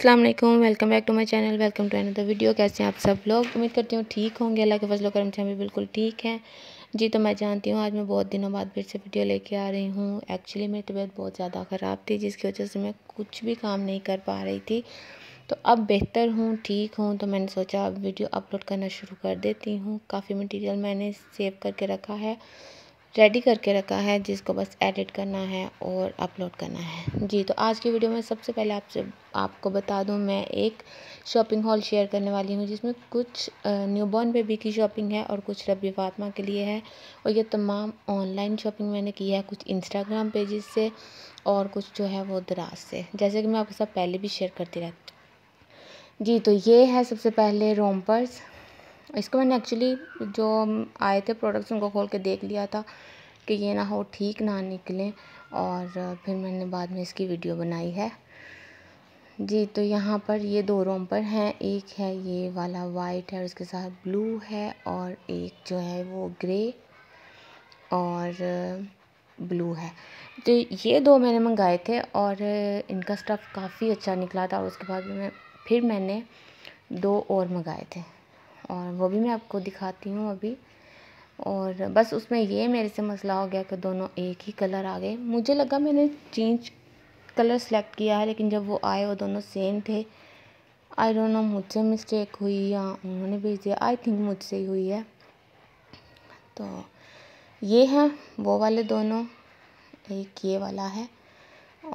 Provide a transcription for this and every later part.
अस्सलाम वालेकुम welcome back to my channel welcome to another video कैसे हैं आप सब लोग उम्मीद करती हूँ ठीक होंगे अल्लाह के फजलो करम से बिल्कुल ठीक हैं जी तो मैं जानती हूँ आज मैं बहुत दिनों बाद फिर से वीडियो लेके आ रही हूँ एक्चुअली मेरी तबीयत बहुत ज़्यादा ख़राब थी जिसकी वजह से मैं कुछ भी काम नहीं कर पा रही थी तो अब बेहतर हूँ ठीक हूँ तो मैंने सोचा अब वीडियो अपलोड करना शुरू कर देती हूँ काफ़ी मटीरियल मैंने सेव करके रखा है रेडी करके रखा है जिसको बस एडिट करना है और अपलोड करना है जी तो आज की वीडियो में सबसे पहले आपसे आपको बता दूं मैं एक शॉपिंग हॉल शेयर करने वाली हूं जिसमें कुछ न्यूबॉर्न बेबी की शॉपिंग है और कुछ रबी फातमा के लिए है और ये तमाम ऑनलाइन शॉपिंग मैंने की है कुछ इंस्टाग्राम पेजेस से और कुछ जो है वो दराज से जैसे कि मैं आपके साथ पहले भी शेयर करती रहती जी तो ये है सबसे पहले रोमपर्स इसको मैंने एक्चुअली जो आए थे प्रोडक्ट्स उनको खोल के देख लिया था कि ये ना हो ठीक ना निकले और फिर मैंने बाद में इसकी वीडियो बनाई है जी तो यहाँ पर ये दो रोम पर हैं एक है ये वाला वाइट है और इसके साथ ब्लू है और एक जो है वो ग्रे और ब्लू है तो ये दो मैंने मंगाए थे और इनका स्टफ़ काफ़ी अच्छा निकला था और उसके बाद मैं फिर मैंने दो और मंगाए थे और वो भी मैं आपको दिखाती हूँ अभी और बस उसमें ये मेरे से मसला हो गया कि दोनों एक ही कलर आ गए मुझे लगा मैंने चेंज कलर सेलेक्ट किया है लेकिन जब वो आए वो दोनों सेम थे आई डोंट नो मुझसे मिस्टेक हुई या उन्होंने भेज दिया आई थिंक मुझसे ही हुई है तो ये हैं वो वाले दोनों एक ये वाला है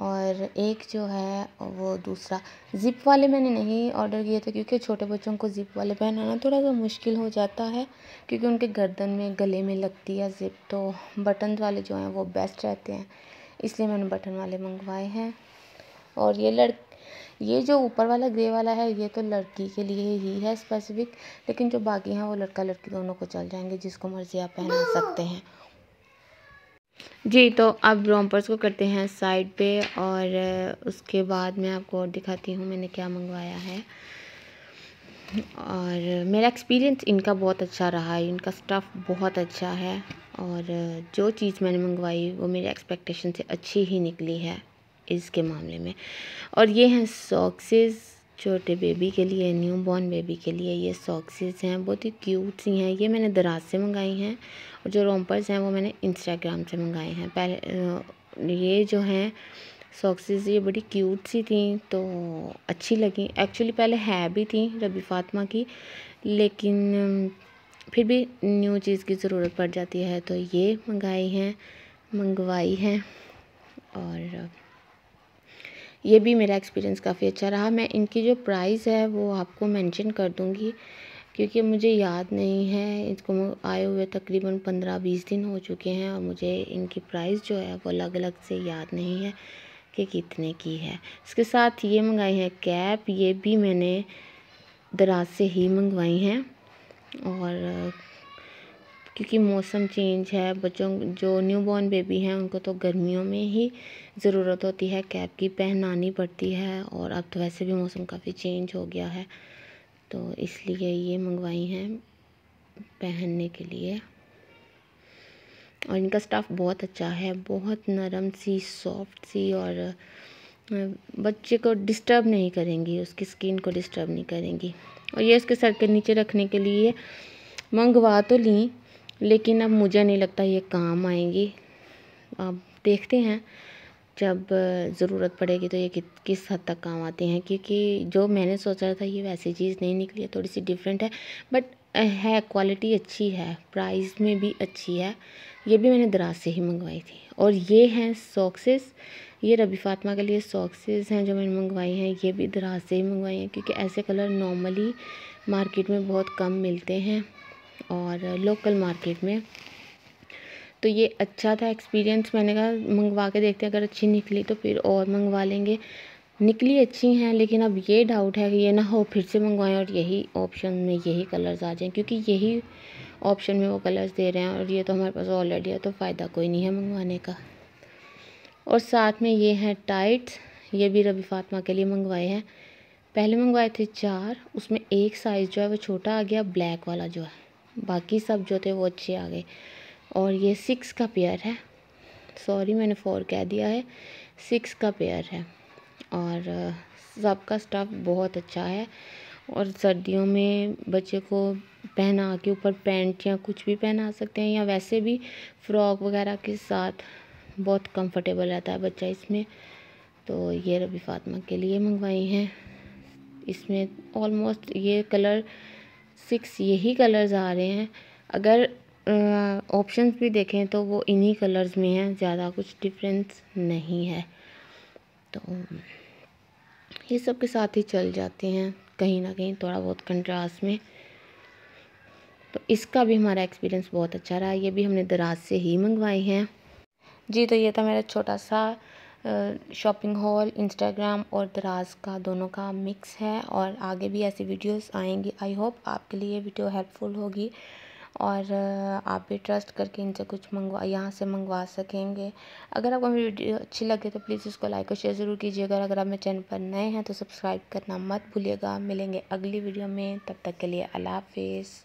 और एक जो है वो दूसरा ज़िप वाले मैंने नहीं ऑर्डर किए थे क्योंकि छोटे बच्चों को ज़िप वाले पहनाना थोड़ा सा मुश्किल हो जाता है क्योंकि उनके गर्दन में गले में लगती है ज़िप तो बटन वाले जो हैं वो बेस्ट रहते हैं इसलिए मैंने बटन वाले मंगवाए हैं और ये लड़ ये जो ऊपर वाला ग्रे वाला है ये तो लड़की के लिए ही है स्पेसिफिक लेकिन जो बाकी हैं वो लड़का लड़की दोनों को चल जाएंगे जिसको मर्ज़ी आप पहना सकते हैं जी तो अब रोम्पर्स को करते हैं साइड पे और उसके बाद मैं आपको और दिखाती हूँ मैंने क्या मंगवाया है और मेरा एक्सपीरियंस इनका बहुत अच्छा रहा है इनका स्टफ़ बहुत अच्छा है और जो चीज़ मैंने मंगवाई वो मेरे एक्सपेक्टेशन से अच्छी ही निकली है इसके मामले में और ये हैं सॉक्सेस छोटे बेबी के लिए न्यू बॉर्न बेबी के लिए ये सॉक्सेस हैं बहुत ही क्यूट सी हैं ये मैंने दराज से मंगाई हैं और जो रोम्पर्स हैं वो मैंने इंस्टाग्राम से मंगाए हैं पहले ये जो हैं सॉक्सेस ये बड़ी क्यूट सी थी तो अच्छी लगी एक्चुअली पहले है भी थी रबी फातमा की लेकिन फिर भी न्यू चीज़ की ज़रूरत पड़ जाती है तो ये मंगाई हैं मंगवाई हैं और ये भी मेरा एक्सपीरियंस काफ़ी अच्छा रहा मैं इनकी जो प्राइस है वो आपको मेंशन कर दूंगी क्योंकि मुझे याद नहीं है इसको आए हुए तकरीबन पंद्रह बीस दिन हो चुके हैं और मुझे इनकी प्राइस जो है वो अलग अलग से याद नहीं है कि कितने की है इसके साथ ये मंगाई है कैप ये भी मैंने दराज से ही मंगवाई हैं और क्योंकि मौसम चेंज है बच्चों जो न्यू बॉर्न बेबी हैं उनको तो गर्मियों में ही ज़रूरत होती है कैप की पहनानी पड़ती है और अब तो वैसे भी मौसम काफ़ी चेंज हो गया है तो इसलिए ये मंगवाई हैं पहनने के लिए और इनका स्टफ़ बहुत अच्छा है बहुत नरम सी सॉफ्ट सी और बच्चे को डिस्टर्ब नहीं करेंगी उसकी स्किन को डिस्टर्ब नहीं करेंगी और ये उसके सर के नीचे रखने के लिए मंगवा तो ली लेकिन अब मुझे नहीं लगता ये काम आएंगी अब देखते हैं जब ज़रूरत पड़ेगी तो ये कि, किस हद तक काम आते हैं क्योंकि जो मैंने सोचा था ये वैसी चीज़ नहीं निकली है थोड़ी सी डिफरेंट है बट है क्वालिटी अच्छी है प्राइस में भी अच्छी है ये भी मैंने दराज से ही मंगवाई थी और ये हैं सॉक्सेस ये रबी फातमा के लिए सॉक्सेस हैं जो मैंने मंगवाई हैं ये भी दराज से ही मंगवाई हैं क्योंकि ऐसे कलर नॉर्मली मार्केट में बहुत कम मिलते हैं और लोकल मार्केट में तो ये अच्छा था एक्सपीरियंस मैंने कहा मंगवा के देखते हैं अगर अच्छी निकली तो फिर और मंगवा लेंगे निकली अच्छी हैं लेकिन अब ये डाउट है कि ये ना हो फिर से मंगवाएं और यही ऑप्शन में यही कलर्स आ जाएं क्योंकि यही ऑप्शन में वो कलर्स दे रहे हैं और ये तो हमारे पास ऑलरेडी है तो फ़ायदा कोई नहीं है मंगवाने का और साथ में ये हैं टाइट्स ये भी रबी फातमा के लिए मंगवाए हैं पहले मंगवाए थे चार उसमें एक साइज़ जो है वो छोटा आ गया ब्लैक वाला जो है बाकी सब जो थे वो अच्छे आ गए और ये सिक्स का पेयर है सॉरी मैंने फोर कह दिया है सिक्स का पेयर है और uh, सबका स्टफ़ बहुत अच्छा है और सर्दियों में बच्चे को पहना के ऊपर पैंट या कुछ भी पहना सकते हैं या वैसे भी फ्रॉक वगैरह के साथ बहुत कंफर्टेबल रहता है बच्चा इसमें तो ये रबी फातमा के लिए मंगवाई हैं इसमें ऑलमोस्ट ये कलर सिक्स यही कलर्स आ रहे हैं अगर ऑप्शंस भी देखें तो वो इन्हीं कलर्स में हैं ज़्यादा कुछ डिफरेंस नहीं है तो ये सब के साथ ही चल जाते हैं कहीं ना कहीं थोड़ा बहुत कंट्रास्ट में तो इसका भी हमारा एक्सपीरियंस बहुत अच्छा रहा ये भी हमने दराज से ही मंगवाए हैं जी तो ये था मेरा छोटा सा शॉपिंग हॉल इंस्टाग्राम और दराज का दोनों का मिक्स है और आगे भी ऐसी वीडियोस आएंगी आई होप आपके लिए वीडियो हेल्पफुल होगी और आप भी ट्रस्ट करके इनसे कुछ मंगवा यहाँ से मंगवा सकेंगे अगर आपको मेरी वीडियो अच्छी लगे तो प्लीज़ उसको लाइक और शेयर ज़रूर कीजिएगा अगर आप मेरे चैनल पर नए हैं तो सब्सक्राइब करना मत भूलिएगा मिलेंगे अगली वीडियो में तब तक के लिए अल्लाह हाफिज़